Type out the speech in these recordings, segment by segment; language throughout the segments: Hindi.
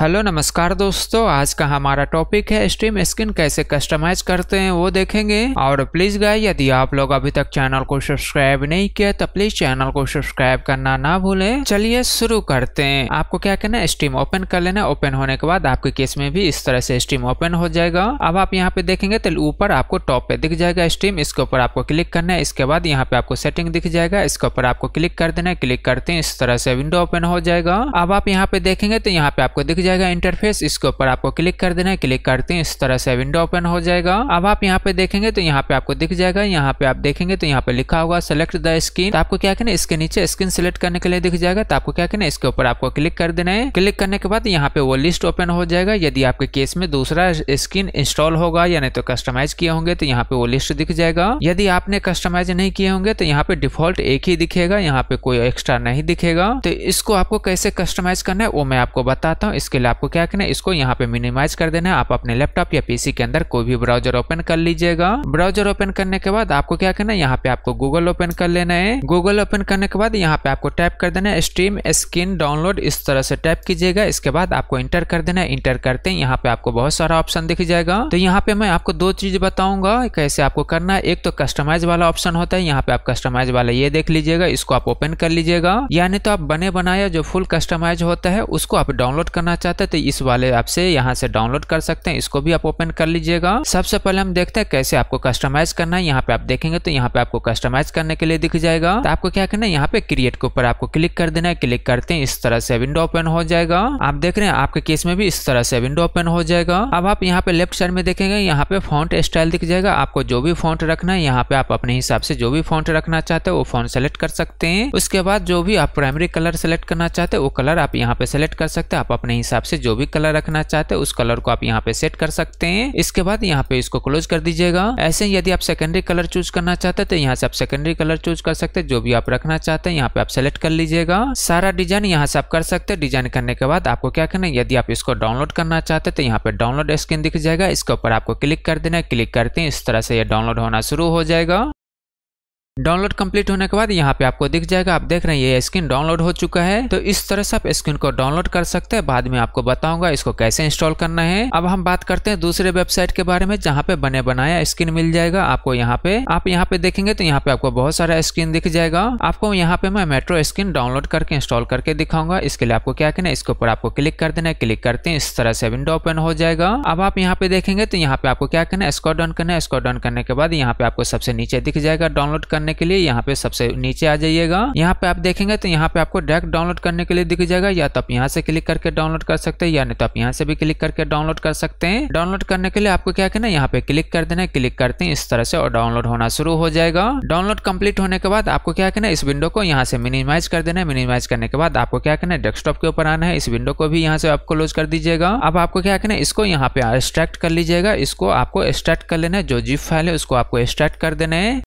हेलो नमस्कार दोस्तों आज का हमारा टॉपिक है स्ट्रीम स्किन कैसे कस्टमाइज करते हैं वो देखेंगे और प्लीज गाय यदि आप लोग अभी तक चैनल को सब्सक्राइब नहीं किया तो प्लीज चैनल को सब्सक्राइब करना ना भूलें चलिए शुरू करते हैं आपको क्या करना है स्ट्रीम ओपन कर लेना ओपन होने के बाद आपके केस में भी इस तरह से स्ट्रीम ओपन हो जाएगा अब आप यहाँ पे देखेंगे तो ऊपर आपको टॉप पे दिख जाएगा स्ट्रीम इसके ऊपर आपको क्लिक करना है इसके बाद यहाँ पे आपको सेटिंग दिख जाएगा इसके ऊपर आपको क्लिक कर देना है क्लिक करते हैं इस तरह से विंडो ओपन हो जाएगा अब आप यहाँ पे देखेंगे तो यहाँ पे आपको दिख जाएगा इंटरफेस इसके ऊपर आपको क्लिक कर देना है क्लिक करते हैं इस तरह से विंडो ओपन हो जाएगा अब आप यहाँ पे देखेंगे तो यहाँ पे आपको दिख जाएगा यहाँ पे आप देखेंगे तो यहाँ पे लिखा होगा सेलेक्ट द स्क्रीन आपको क्या करना इसके नीचे स्क्रीन सेलेक्ट करने के लिए दिख जाएगा तो आपको क्या करना इसके ऊपर आपको क्लिक कर देना है क्लिक करने के बाद यहाँ पे वो लिस्ट ओपन हो जाएगा यदि आपके केस में दूसरा स्क्रीन इंस्टॉल होगा या नहीं तो कस्टमाइज किए होंगे तो यहाँ पे वो लिस्ट दिख जाएगा यदि आपने कस्टमाइज नहीं किए होंगे तो यहाँ पे डिफॉल्ट एक ही दिखेगा यहाँ पे कोई एक्स्ट्रा नहीं दिखेगा तो इसको आपको कैसे कस्टमाइज करना है वो मैं आपको बताता हूँ इसके उसके लिए आपको क्या करना है इसको यहाँ पे मिनिमाइज कर देना है आप अपने लैपटॉप या पीसी के अंदर कोई भी ब्राउजर ओपन कर लीजिएगा ब्राउजर ओपन करने के बाद आपको क्या करना है यहाँ पे आपको गूगल ओपन कर लेना है गूगल ओपन करने के बाद यहाँ पे आपको टाइप कर देना है स्ट्रीम स्किन डाउनलोड इस तरह से टाइप कीजिएगा इसके बाद आपको इंटर कर देना है इंटर करते हैं यहाँ पे आपको बहुत सारा ऑप्शन दिख जाएगा तो यहाँ पे मैं आपको दो चीज बताऊंगा कैसे आपको करना है एक तो कस्टमाइज वाला ऑप्शन होता है यहाँ पे आप कस्टमाइज वाला ये देख लीजिएगा इसको आप ओपन कर लीजिएगा यानी तो आप बने बनाया जो फुल कस्टमाइज होता है उसको आप डाउनलोड करना चाहिए चाहते हैं तो इस वाले ऐप से यहाँ से डाउनलोड कर सकते हैं इसको भी आप ओपन कर लीजिएगा सबसे पहले हम देखते हैं कैसे आपको कस्टमाइज करना है यहाँ पे आप देखेंगे तो यहाँ पे आपको कस्टमाइज करने के लिए दिख जाएगा तो आपको क्या करना है यहाँ पे क्रिएट के ऊपर आपको क्लिक कर देना है क्लिक करते हैं इस तरह से विंडो ओपन हो जाएगा आप देख रहे हैं आपके केस में भी इस तरह से विंडो ओपन हो जाएगा अब आप यहाँ पे लेफ्ट साइड में देखेंगे यहाँ पे फॉन्ट स्टाइल दिख जाएगा आपको जो भी फॉन्ट रखना है यहाँ पे आप अपने हिसाब से जो भी फॉन्ट रखना चाहते हैं वो फॉन्ट सेलेक्ट कर सकते हैं उसके बाद जो भी आप प्राइमरी कलर सेलेक्ट करना चाहते हैं वो कलर आप यहाँ पे सेलेक्ट कर सकते हैं आप अपने हिसाब हिसाब से जो भी कलर रखना चाहते हैं उस कलर को आप यहाँ पे सेट कर सकते हैं इसके बाद यहाँ पे इसको क्लोज कर दीजिएगा ऐसे यदि आप सेकेंडरी कलर चूज करना चाहते हैं तो यहाँ से आप सेकेंडरी कलर चूज कर सकते हैं जो भी आप रखना चाहते हैं यहाँ पे आप सेलेक्ट कर लीजिएगा सारा डिजाइन यहाँ से आप कर सकते हैं डिजाइन करने के बाद आपको क्या करना है यदि आप इसको डाउनलोड करना चाहते हैं तो यहाँ पे डाउनलोड स्क्रीन दिख जाएगा इसके ऊपर आपको क्लिक कर देना है क्लिक करते हैं इस तरह से यह डाउनलोड होना शुरू हो जाएगा डाउनलोड कंप्लीट होने के बाद यहाँ पे आपको दिख जाएगा आप देख रहे हैं ये स्क्रीन डाउनलोड हो चुका है तो इस तरह से आप स्क्रीन को डाउनलोड कर सकते हैं बाद में आपको बताऊंगा इसको कैसे इंस्टॉल करना है अब हम बात करते हैं दूसरे वेबसाइट के बारे में जहाँ पे बने बनाया स्क्रीन मिल जाएगा आपको यहाँ पे आप यहाँ पे देखेंगे तो यहाँ पे आपको बहुत सारा स्क्रीन दिख जाएगा आपको यहाँ पे मैं मेट्रो स्क्रीन डाउनलोड करके इंस्टॉल करके दिखाऊंगा इसके लिए आपको क्या करना है इसके ऊपर आपको क्लिक कर देना है क्लिक करते हैं इस तरह से विंडो ओपन हो जाएगा अब आप यहाँ पे देखेंगे तो यहाँ पे आपको क्या करना है स्कॉट डाउन करना है स्कॉट डाउन करने के बाद यहाँ पे आपको सबसे नीचे दिख जाएगा डाउनलोड करने करने के लिए यहाँ पे सबसे नीचे आ जाइएगा यहाँ पे आप देखेंगे तो यहाँ पे आपको डायरेक्ट डाउनलोड करने के लिए दिख जाएगा या तो आप यहाँ से क्लिक करके डाउनलोड कर सकते हैं या नहीं तो आप यहाँ से भी क्लिक करके डाउनलोड कर सकते हैं डाउनलोड करने के लिए आपको क्या करना है यहाँ पे क्लिक कर देना क्लिक करते हैं इस तरह से और डाउनलोड होना शुरू हो जाएगा डाउनलोड कम्प्लीट होने के बाद आपको क्या करना है इस विंडो को यहाँ से मिनिमाइज कर देना है मिनिमाइज करने के बाद आपको क्या करना है डेस्कटॉप के ऊपर आना है इस विंडो को भी यहाँ से आप क्लोज कर दीजिएगा अब आपको क्या करना है इसको यहाँ पे एक्सट्रैक्ट कर लीजिएगा इसको आपको एक्सट्रैक्ट कर लेना है जो जीप फाइल है उसको आपको एक्सट्रैक्ट कर देना है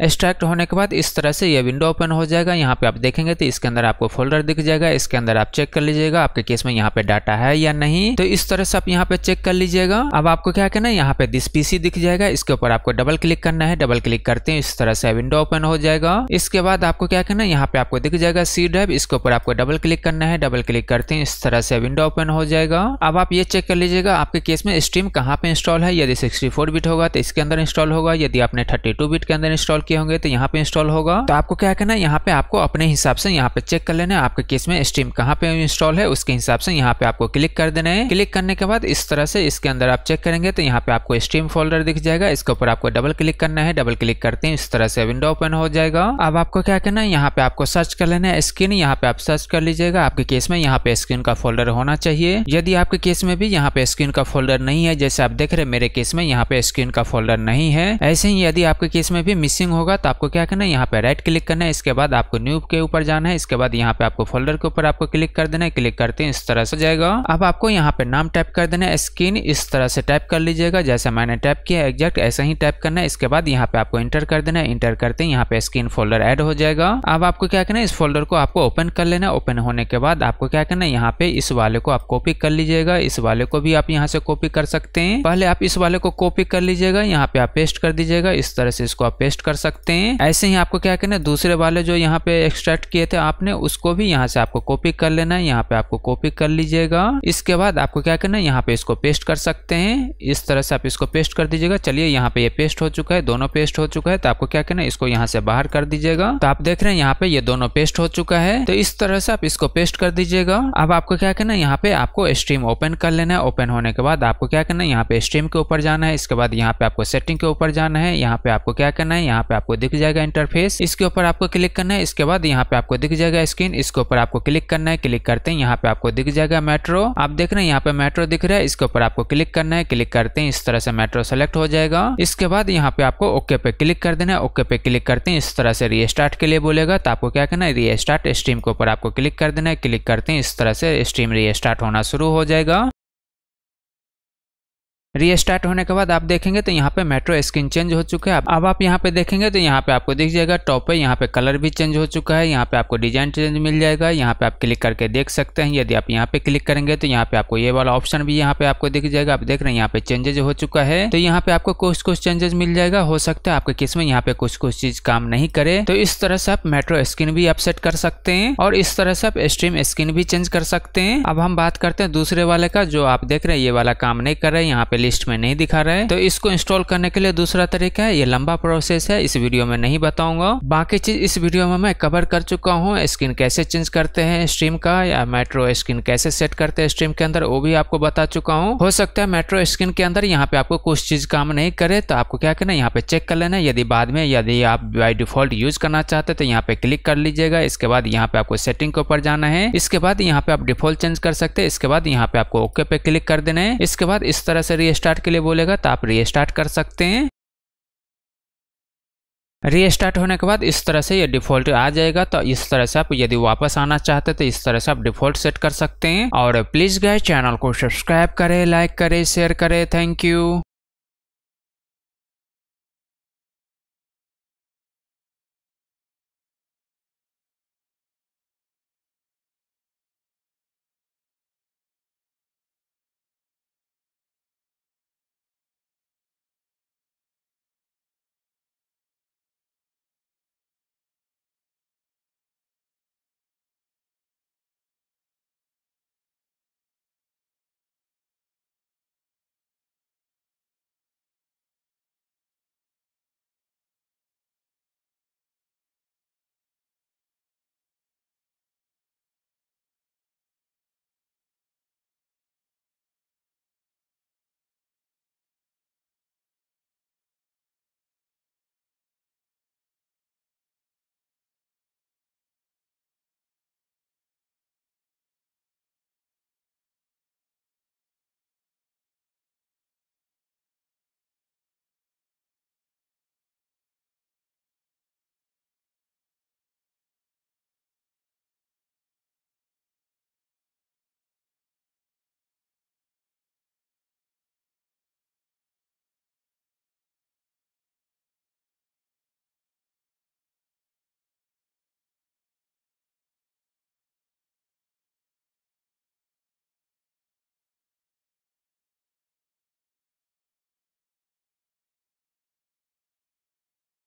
एक्सट्रैक्ट होने के बाद इस तरह से यह विंडो ओपन हो जाएगा यहाँ पे आप देखेंगे तो इसके अंदर आपको फोल्डर दिख जाएगा इसके अंदर आप चेक कर लीजिएगा आपके केस में यहाँ पे डाटा है या नहीं तो इस तरह से आप यहाँ पे चेक कर लीजिएगा अब आपको क्या करना है यहाँ पे दिस पीसी दिख जाएगा इसके ऊपर आपको डबल क्लिक करना है डबल क्लिक करते हैं इस तरह से विंडो ओपन हो जाएगा इसके बाद आपको क्या करना है यहाँ पे आपको दिख जाएगा सी ड्राइव इसके ऊपर आपको डबल क्लिक करना है डबल क्लिक करते हैं इस तरह से विंडो ओपन हो जाएगा अब आप ये चेक कर लीजिएगा आपके केस में स्ट्रीम कहाँ पे इंस्टॉल है यदि सिक्सटी बिट होगा तो इसके अंदर इंस्टॉल होगा यदि आपने थर्टी बिट के अंदर इंस्टॉल इंस्टॉल किए होंगे तो यहाँ पे इंस्टॉल होगा तो आपको क्या करना है यहाँ पे आपको अपने हिसाब से यहाँ पे चेक कर लेना है आपके केस में स्ट्रीम कहाँ पे इंस्टॉल है उसके हिसाब से यहाँ पे आपको क्लिक कर देना है क्लिक करने के बाद इस तरह से इसके अंदर आप चेक करेंगे तो यहाँ पे आपको स्ट्रीम फोल्डर दिख जाएगा इसके ऊपर आपको डबल क्लिक करना है डबल क्लिक करते हैं इस तरह से विंडो ओपन हो जाएगा अब आपको क्या करना है यहाँ पे आपको सर्च कर लेना है स्क्रीन यहाँ पे आप सर्च कर लीजिएगा आपके केस में यहाँ पे स्क्रीन का फोल्डर होना चाहिए यदि आपके केस में भी यहाँ पे स्क्रीन का फोल्डर नहीं है जैसे आप देख रहे मेरे केस में यहाँ पे स्क्रीन का फोल्डर नहीं है ऐसे ही यदि आपके केस में भी मिसिंग सेटिंग होगा तो आपको क्या करना है यहाँ पे राइट क्लिक करना है इसके बाद आपको न्यू के ऊपर जाना है इसके बाद यहाँ पे आपको फोल्डर के ऊपर आपको क्लिक कर देना है क्लिक करते हैं इस तरह से जाएगा अब आपको यहाँ पे नाम टाइप कर देना है स्क्रीन इस तरह से टाइप कर लीजिएगा जैसे मैंने टाइप किया एग्जैक्ट ऐसा ही टाइप करना है इसके बाद यहाँ पे आपको इंटर कर देना है इंटर करते हैं यहाँ पे स्क्रीन फोल्डर एड हो जाएगा अब आपको क्या करना है इस फोल्डर को आपको ओपन कर लेना है ओपन होने के बाद आपको क्या करना है यहाँ पे इस वाले को आप कॉपी कर लीजिएगा इस वाले को भी आप यहाँ से कॉपी कर सकते हैं पहले आप इस वाले को कॉपी कर लीजिएगा यहाँ पे आप पेस्ट कर दीजिएगा इस तरह से इसको आप पेस्ट कर सकते हैं ऐसे ही आपको क्या करना है दूसरे वाले जो यहाँ पे एक्सट्रैक्ट किए थे आपने उसको भी यहाँ से आपको कॉपी कर लेना है यहाँ पे आपको कॉपी कर लीजिएगा इसके बाद आपको क्या करना है यहाँ पे इसको पेस्ट कर सकते हैं इस तरह से आप इसको पेस्ट कर दीजिएगा चलिए यहाँ पे ये पेस्ट हो चुका है दोनों पेस्ट हो चुका है तो आपको क्या करना है इसको यहाँ से बाहर कर दीजिएगा तो आप देख रहे हैं यहाँ पे ये दोनों पेस्ट हो चुका है तो इस तरह से आप इसको पेस्ट कर दीजिएगा अब आपको क्या करना है यहाँ पे आपको स्ट्रीम ओपन कर लेना है ओपन होने के बाद आपको क्या करना है यहाँ पे स्ट्रीम के ऊपर जाना है इसके बाद यहाँ पे आपको सेटिंग के ऊपर जाना है यहाँ पे आपको क्या करना है यहाँ पे पे आपको दिख जाएगा इंटरफेस इसके ऊपर आपको क्लिक करना है इसके बाद यहाँ पे आपको दिख जाएगा स्क्रीन इसके ऊपर आपको क्लिक करना है क्लिक करते हैं यहाँ पे आपको दिख जाएगा मेट्रो आप देख रहे हैं यहाँ पे मेट्रो दिख रहा है इसके ऊपर आपको क्लिक करना है क्लिक करते हैं इस तरह से मेट्रो सेलेक्ट हो जाएगा इसके बाद यहाँ पे आपको ओके पे क्लिक कर देना है ओके पे क्लिक करते हैं इस तरह से रिस्टार्ट के लिए बोलेगा तो आपको क्या करना है रिस्टार्ट स्ट्रीम के ऊपर आपको क्लिक कर देना है क्लिक करते हैं इस तरह से स्ट्रीम रिस्टार्ट होना शुरू हो जाएगा रीस्टार्ट होने के बाद आप देखेंगे तो यहाँ पे मेट्रो स्क्रीन चेंज हो चुका है अब आप यहाँ पे देखेंगे तो यहाँ पे आपको दिख जाएगा टॉप पे यहाँ पे कलर भी चेंज हो चुका है यहाँ पे आपको डिजाइन चेंज मिल जाएगा यहाँ पे आप क्लिक करके देख सकते हैं यदि आप यहाँ पे क्लिक करेंगे तो यहाँ पे आपको ये वाला ऑप्शन भी यहाँ पे आपको दिख जाएगा आप देख रहे हैं यहाँ पे चेंजेज हो चुका है तो यहाँ पे आपको कुछ कुछ चेंजेस मिल जाएगा हो सकता है आपके किस में यहाँ पे कुछ कुछ चीज काम नहीं करे तो इस तरह से आप मेट्रो स्क्रीन भी आप सेट कर सकते हैं और इस तरह से आप स्ट्रीम स्क्रीन भी चेंज कर सकते हैं अब हम बात करते हैं दूसरे वाले का जो आप देख रहे हैं ये वाला काम नहीं कर रहे हैं यहाँ पे लिस्ट में नहीं दिखा रहा है तो इसको इंस्टॉल करने के लिए दूसरा तरीका है ये लंबा प्रोसेस है इस वीडियो में नहीं बताऊंगा बाकी चीज इस वीडियो में मैं कवर कर चुका हूँ स्क्रीन कैसे चेंज करते हैं स्ट्रीम का या मेट्रो स्क्रीन कैसे सेट करते हैं स्ट्रीम के अंदर वो भी आपको बता चुका हूँ हो सकता है मेट्रो स्क्रीन के अंदर यहाँ पे आपको कुछ चीज काम नहीं करे तो आपको क्या करना है यहाँ पे चेक कर लेना यदि बाद में यदि आप बाई डिफॉल्ट यूज करना चाहते तो यहाँ पे क्लिक कर लीजिएगा इसके बाद यहाँ पे आपको सेटिंग के ऊपर जाना है इसके बाद यहाँ पे आप डिफॉल्ट चेंज कर सकते हैं इसके बाद यहाँ पे आपको ओके पे क्लिक कर देना है इसके बाद इस तरह से रीस्टार्ट के लिए बोलेगा तो आप रीस्टार्ट कर सकते हैं रीस्टार्ट होने के बाद इस तरह से ये डिफॉल्ट आ जाएगा तो इस तरह से आप यदि वापस आना चाहते तो इस तरह से आप डिफॉल्ट सेट कर सकते हैं और प्लीज गए चैनल को सब्सक्राइब करें लाइक करें शेयर करें थैंक यू